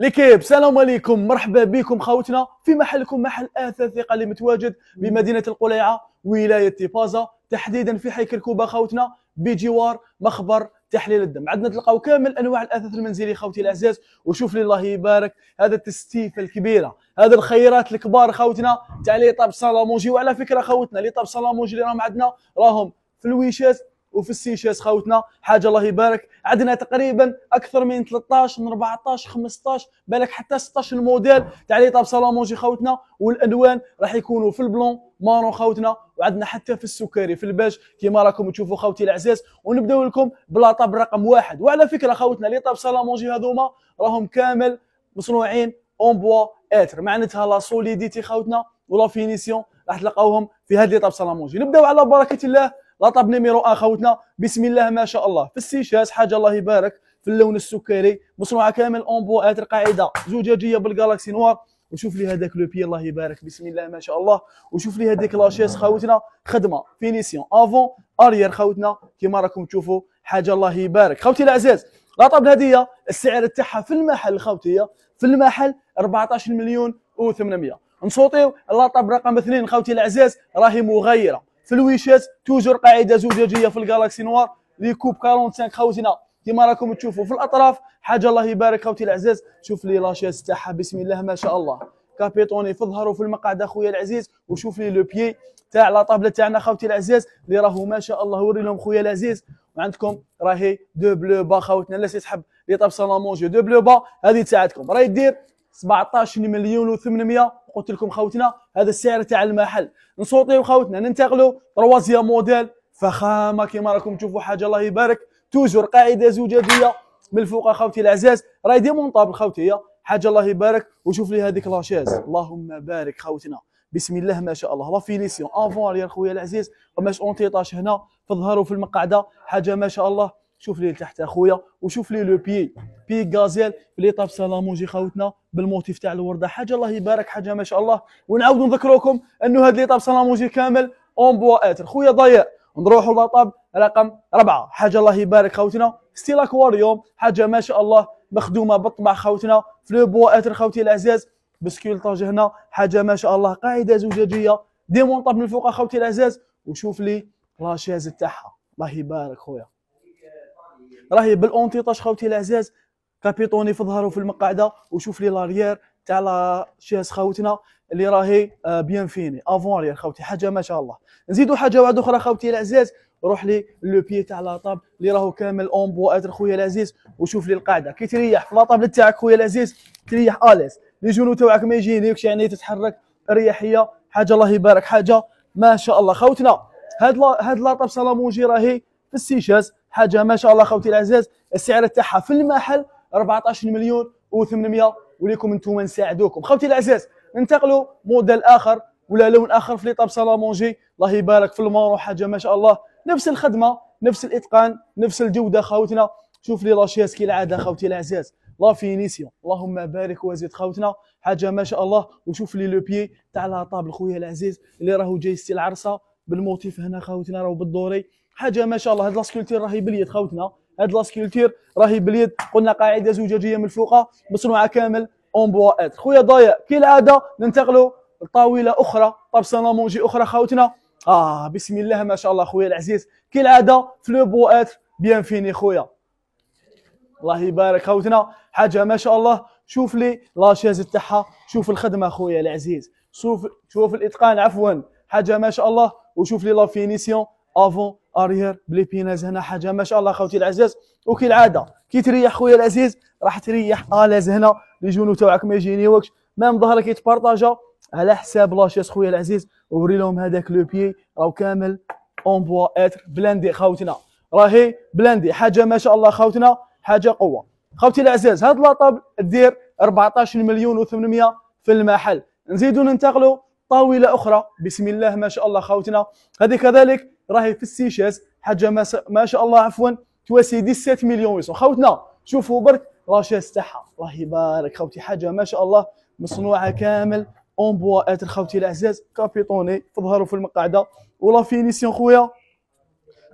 ليكيب السلام عليكم مرحبا بكم خاوتنا في محلكم محل اثاث ثقه اللي متواجد بمدينه القليعه ولايه تيفازا تحديدا في حي كركوبه خاوتنا بجوار مخبر تحليل الدم عندنا تلقاو كامل انواع الاثاث المنزلي خاوتي الاعزاز وشوف لي الله يبارك هذا التستيفه الكبيره هذا الخيرات الكبار خاوتنا تاع لي طاب سالامونجي وعلى فكره خاوتنا لي طاب سالامونجي اللي راهم عندنا راهم في الويشات وفي السيشيس خاوتنا حاجه الله يبارك عندنا تقريبا اكثر من 13 من 14 15 بالك حتى 16 موديل تاع لي طاب سالامونجي خاوتنا والالوان راح يكونوا في البلون مارون خاوتنا وعندنا حتى في السكري في الباج كيما راكم تشوفوا خاوتي العزاز ونبداو لكم بلا طاب رقم واحد وعلى فكره خاوتنا لي طاب سالامونجي هذوما راهم كامل مصنوعين اون بوا اتر معناتها لا سوليديتي خاوتنا ولا فينيسيون راح تلقاوهم في هذه لي طاب سالامونجي نبداو على بركه الله لاطاب نيميرو اخوتنا بسم الله ما شاء الله في السيشاز حاجه الله يبارك في اللون السكري مصنوعه كامل اونبوات القاعده زجاجيه بالجالاكسي نوار وشوف لي هذاك لو بي الله يبارك بسم الله ما شاء الله وشوف لي هذيك لاشيس خاوتنا خدمه فينيسيون افون اريير خاوتنا كما راكم تشوفوا حاجه الله يبارك خاوتي العزاز لاطاب الهديه السعر تاعها في المحل خاوتي في المحل 14 مليون و800 نصوتيو لاطاب رقم اثنين خاوتي العزاز راهي مغيره في الويشات توجور قاعده زجاجيه في الجالاكسي نوار لي كوب 45 خوتنا كما راكم تشوفوا في الاطراف حاجه الله يبارك خوتي العزاز شوف لي لاشيس تاعها بسم الله ما شاء الله كابيتوني في الظهر وفي المقعد اخويا العزيز وشوف لي لو بيي تاع لا طابله تاعنا خوتي العزاز اللي راهو ما شاء الله وري لهم خويا العزيز وعندكم راهي دو بلو با خوتنا اللي تحب لي طاب مونجي دو بلو با هذه تاعتكم راهي دير 17 مليون و800 قلت لكم خاوتنا هذا السعر تاع المحل نصوتيو خاوتنا ننتقلوا روازيا موديل فخامه كما راكم تشوفوا حاجه الله يبارك توجور قاعده زجاجيه من الفوق خوتي العزاز راهي ديمونطابل خوتي خاوتي هي حاجه الله يبارك وشوف لي هذيك لاشيز اللهم بارك خاوتنا بسم الله ما شاء الله لا فينيسيون افون يا خويا العزيز ماش اونتيطاش هنا في الظهر وفي المقعده حاجه ما شاء الله شوف لي لتحت اخويا وشوف لي لو بي بي غازيل طاب سلامونجي خاوتنا بالموتيف تاع الورده حاجه الله يبارك حاجه ما شاء الله ونعاود نذكروكم انه هذا طاب سلامونجي كامل اون بوا اتر خويا ضياء نروحوا لطاب رقم ربعة حاجه الله يبارك خاوتنا ستيل اكواريوم حاجه ما شاء الله مخدومه بالطبع خاوتنا في لو بوا اتر خوتي العزاز بسكولطاج هنا حاجه ما شاء الله قاعده زجاجيه ديمونطاب من فوق خوتي العزاز وشوف لي لاشيز تاعها الله يبارك خويا راهي بالاونتي طاش خوتي العزاز كابيطوني في ظهره في المقعده وشوف لي لاريير تاع لا شيس خوتنا اللي راهي آه، بيان فيني افون ريال خوتي حاجه ما شاء الله نزيدوا حاجه واحده اخرى خوتي العزاز روح لي لو بي تاع لاطاب اللي راهو كامل اون ادر خويا العزيز وشوف لي القاعده كي تريح في لاطابل تاعك خويا العزيز تريح اليز لي جونو تاعك ما يجينيكش يعني تتحرك اريحيه حاجه الله يبارك حاجه ما شاء الله خوتنا هاد لا هاد لاطاب سالامونجي راهي في السيشاز حاجه ما شاء الله خوتي العزاز السعر تاعها في المحل 14 مليون و800 وليكم انتم نساعدوكم خوتي العزاز ننتقلوا موديل اخر ولا لون اخر في ليطاب سالامونجي الله يبارك في المارو حاجه ما شاء الله نفس الخدمه نفس الاتقان نفس الجوده خوتنا شوف لي لاشياس كي العاده خوتي العزاز لا فينيسيون اللهم بارك وزيد خوتنا حاجه ما شاء الله وشوف لي لو بيي تاع لاطاب خويا العزيز اللي راهو جاي العرسه بالموتيف هنا خوتنا راهو بالدوري حاجه ما شاء الله هاد لاسكولتير راهي باليد خوتنا هاد لاسكولتير راهي باليد قلنا قاعده زجاجيه من الفوق مصنوعه كامل اون بوائت خويا ضايع كالعاده ننتقلوا لطاوله اخرى طابسه مونجي اخرى خوتنا اه بسم الله ما شاء الله خويا العزيز كالعاده في لو بوائت بيان فيني خويا الله يبارك خوتنا حاجه ما شاء الله شوف لي لاشيز تاعها شوف الخدمه خويا العزيز شوف شوف الاتقان عفوا حاجه ما شاء الله وشوف لي لا فينيسيون افون اريير بلي بيناز هنا حاجه ما شاء الله خوتي العزاز وكالعاده كي تريح خويا العزيز راح تريح الاز هنا لي جونو تاعك ما يجينيوكش مام ظهرك يتبارطاجا على حساب لاشيس خويا العزيز وري لهم هذاك لو بيي راهو كامل اون بوا اتر بلاندي خوتنا راهي بلاندي حاجه ما شاء الله خوتنا حاجه قوه خوتي العزيز هاد لاطاب دير 14 مليون و800 في المحل نزيدو ننتقلوا طاوله اخرى بسم الله ما شاء الله خوتنا هذه كذلك راهي في السيشاز حاجه ما, س... ما شاء الله عفوا تواسي سات مليون ويسون خوتنا شوفوا برك لاشيس تاعها الله يبارك خوتي حاجه ما شاء الله مصنوعه كامل اون بوا اتر خوتي الاعزاز كابيطوني تظهروا في المقعده ولا فينيسيون خويا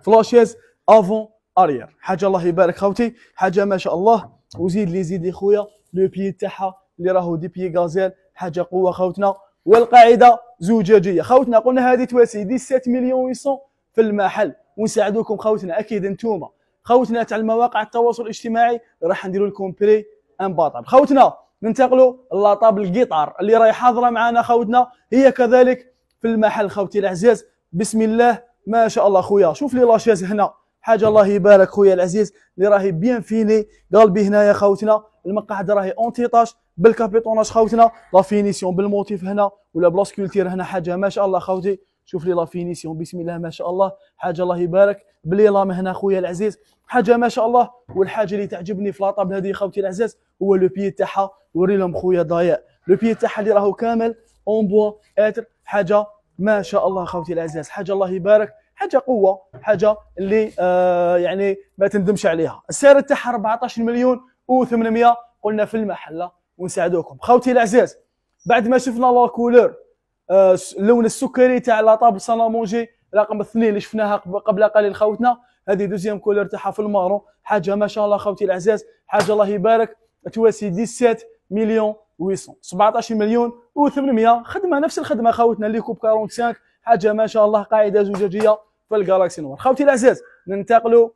فلاشيز افون اريير حاجه الله يبارك خوتي حاجه ما شاء الله وزيد لي زيد خويا لو بيي تاعها اللي راهو دي بيي غازيل حاجه قوه خوتنا والقاعده زجاجيه خوتنا قلنا هذه تواسي 17 مليون 800 في المحل ونساعدوكم خوتنا اكيد انتوما خوتنا تاع المواقع التواصل الاجتماعي راح ندير لكم بري امباطاب خوتنا ننتقلوا لطاب القطار اللي راهي حاضره معنا خوتنا هي كذلك في المحل خوتي العزيز بسم الله ما شاء الله خويا شوف لي لاشيز هنا حاجه الله يبارك خويا العزيز اللي راهي بيان فيني قلبي هنايا خوتنا المقعد راهي اونتيطاج بالكابيتوناج خوتنا لا فينيسيون بالموتيف هنا ولا بلاسكولتير هنا حاجه ما شاء الله خوتي شوف لي لا فينيسيون بسم الله ما شاء الله حاجه الله يبارك لا هنا خويا العزيز حاجه ما شاء الله والحاجه اللي تعجبني في لاطاب هذه خوتي العزاز هو لو بي تاعها وري لهم خويا ضايع لو بي تاعها اللي راهو كامل اون بوا اتر حاجه ما شاء الله خوتي العزاز حاجه الله يبارك حاجه قوه حاجه اللي آه يعني ما تندمش عليها السعر تاعها 14 مليون و800 قلنا في المحله ونساعدوكم خوتي العزاز بعد ما شفنا لا كولور اللون آه، السكري تاع لا طابل سالامونجي رقم اثنين اللي شفناها قبل قليل خوتنا هذه دوزيام كولر تاعها في المارون حاجه ما شاء الله خوتي العزاز حاجه الله يبارك تواسي 17 مليون 800 17 مليون و800 خدمه نفس الخدمه خوتنا اللي كوب 45 حاجه ما شاء الله قاعده زجاجيه في الجالاكسي نور خوتي العزاز ننتقلوا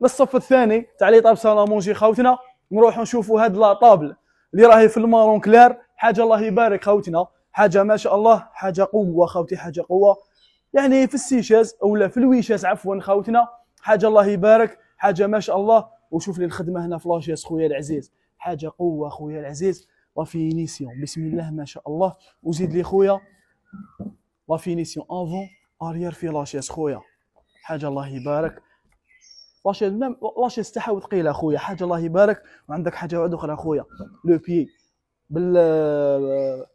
للصف الثاني تاع لي طاب سالامونجي خوتنا نروحوا نشوفوا هاد لا طابل اللي راهي في المارون كلار حاجه الله يبارك خوتنا حاجه ما شاء الله حاجه قوه خوتي حاجه قوه يعني في السيشاز او في الويشاز عفوا خوتنا حاجه الله يبارك حاجه ما شاء الله وشوف لي الخدمه هنا في لاشيس خويا العزيز حاجه قوه خويا العزيز لافينيسيون بسم الله ما شاء الله وزيد لي خويا لافينيسيون افون اريير في لاشيس خويا حاجه الله يبارك لاشيس مام نعم، لاشيس تاعها وثقيله خويا حاجه الله يبارك وعندك حاجه واحده اخرى خويا لو بي بال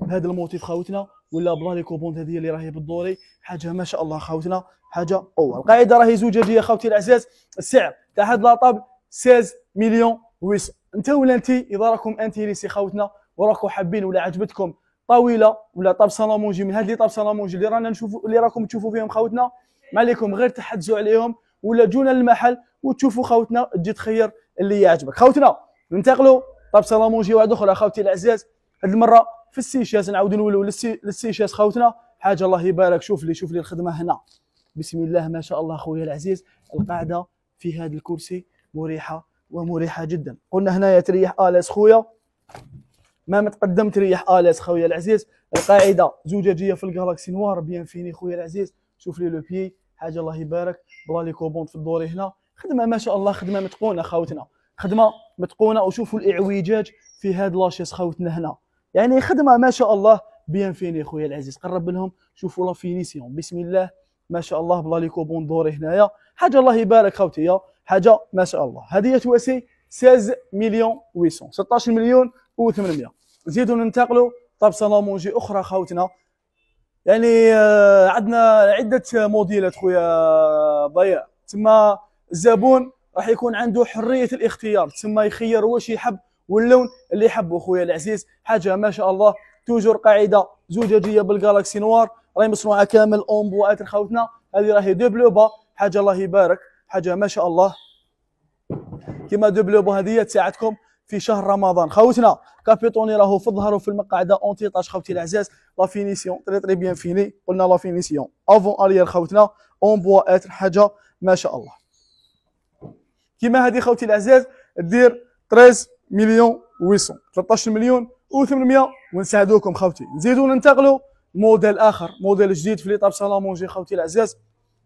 بهذا الموتيف خاوتنا ولا بلا لي كوبوند هذه اللي راهي بالدوري حاجه ما شاء الله خاوتنا حاجه قوه القاعده راهي زجاجيه خاوتي العزاز السعر تاع هاد لاطاب 16 مليون ويس انت ولا انت اذا راكم انتيريسي خاوتنا وراكم حابين ولا عجبتكم طاوله ولا طاب سالامونجي من هذه لي طاب سالامونجي اللي رانا نشوفوا اللي راكم تشوفوا فيهم خاوتنا ما عليكم غير تحجزوا عليهم ولا جونا للمحل وتشوفوا خاوتنا تجي تخير اللي يعجبك خاوتنا ننتقلوا طاب سالامونجي واحد اخرى خاوتي العزاز هذه المره في السيشاس نعاود نولوا للسيشاس خاوتنا حاجه الله يبارك شوف لي شوف لي الخدمه هنا بسم الله ما شاء الله خويا العزيز القاعده في هذا الكرسي مريحه ومريحه جدا قلنا يا تريح اليس خويا ما متقدم تريح اليس خويا العزيز القاعده زجاجيه في الجالاكسي نوار بيان فيني خويا العزيز شوف لي لو بي حاجه الله يبارك بلا لي كوبون في الدوري هنا خدمه ما شاء الله خدمه متقونه خاوتنا خدمه متقونه وشوفوا الاعوجاج في هاد لاشيس خاوتنا هنا يعني خدمه ما شاء الله بيان فيني خويا العزيز قرب لهم شوفوا لا فينيسيون بسم الله ما شاء الله بلا ليكو بوندوري هنايا حاجه الله يبارك خوتي حاجه ما شاء الله هذه تواسي 16 مليون 800 16 مليون و800 نزيدو ننتقلوا طاب سلامونجي اخرى خوتنا يعني آه، عندنا عده موديلات خويا ضياء تما الزبون راح يكون عنده حريه الاختيار تما يخير واش يحب واللون اللي حبوا خويا العزيز حاجه ما شاء الله توجور قاعده زجاجيه بالجالاكسي نوار راهي مصنوعه كامل اون بواعات خوتنا هذه راهي دو با حاجه الله يبارك حاجه ما شاء الله كما دو با هذه تساعدكم في شهر رمضان خوتنا كابيتوني راهو في الظهر وفي المقعده اونتي طاش خوتي العزاز لا فينيسيون تري تري بيان فيني قلنا لا فينيسيون افون اريال خوتنا اون بواات حاجه ما شاء الله كما هذه خوتي العزاز دير 13 مليون و800 13 مليون و800 ونساعدوكم خوتي نزيدو ننتقلوا موديل اخر موديل جديد في ليطاب سالامونجي خوتي العزاز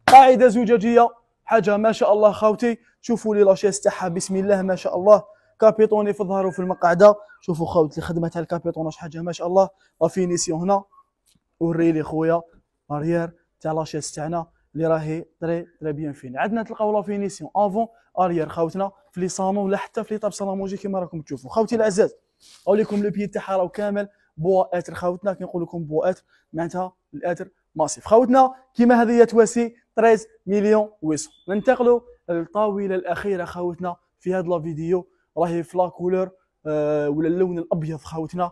قاعده زجاجيه حاجه ما شاء الله خوتي شوفوا لي لاشيس تاعها بسم الله ما شاء الله كابيتوني في الظهر وفي المقعده شوفوا خوتي الخدمه تاع الكابيتون حاجه ما شاء الله لافينيسيون هنا وريلي خويا اريير تاع لاشيس تاعنا اللي راهي تري تري بيان فين عندنا تلقاو لافينيسيون افون اريير خاوتنا في لي صالون ولا حتى في لي طاب سالامونجي كما راكم تشوفوا خاوتي العزاز اوليكم لو بي تاعها راهو كامل بوا اتر خاوتنا كنقول لكم بوا اتر معناتها الاتر ماسيف خاوتنا كيما هذه هي تواسي 13 مليون ويسو ننتقلوا للطاوله الاخيره خاوتنا في هذا الفيديو راهي في لا كولور أه ولا اللون الابيض خاوتنا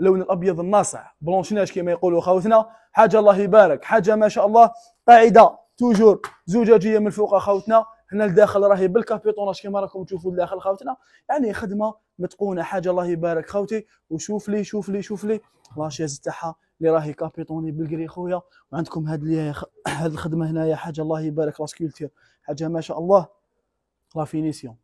اللون الابيض الناصع بلونشيناج كما يقولوا خاوتنا حاجه الله يبارك حاجه ما شاء الله قاعده توجور زجاجيه من فوق خاوتنا هنا لداخل راهي بالكابيطوناج كما راكم تشوفوا لداخل خاوتنا يعني خدمه متقونه حاجه الله يبارك خاوتي وشوف لي شوف لي شوف لي لاشيز تاعها اللي راهي كابيطوني بالكري خويا وعندكم هاد لي هاد الخدمه هنايا حاجه الله يبارك لاسكولتير حاجه ما شاء الله لا فينيسيون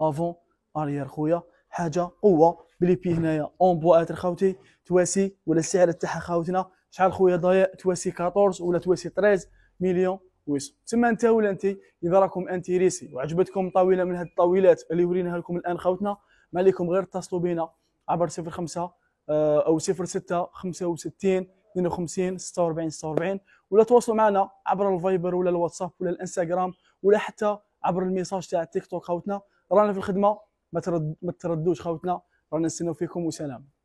افون اريير خويا حاجه قوه بلي بي هنايا اون بواتر خاوتي تواسي ولا السعر تاعها خاوتنا شحال خويا ضايع تواسي 14 ولا تواسي 13 مليون ويس تما انت ولا انت اذا راكم ريسي وعجبتكم طاوله من هذه الطاولات اللي وريناها لكم الان خوتنا ما عليكم غير اتصلوا بنا عبر 05 آه، او 06 65 52 46 46 ولا تواصلوا معنا عبر الفايبر ولا الواتساب ولا الانستغرام ولا حتى عبر الميساج تاع التيك توك خوتنا رانا في الخدمه ما ترد ما تردوش خوتنا رانا نستناو فيكم وسلام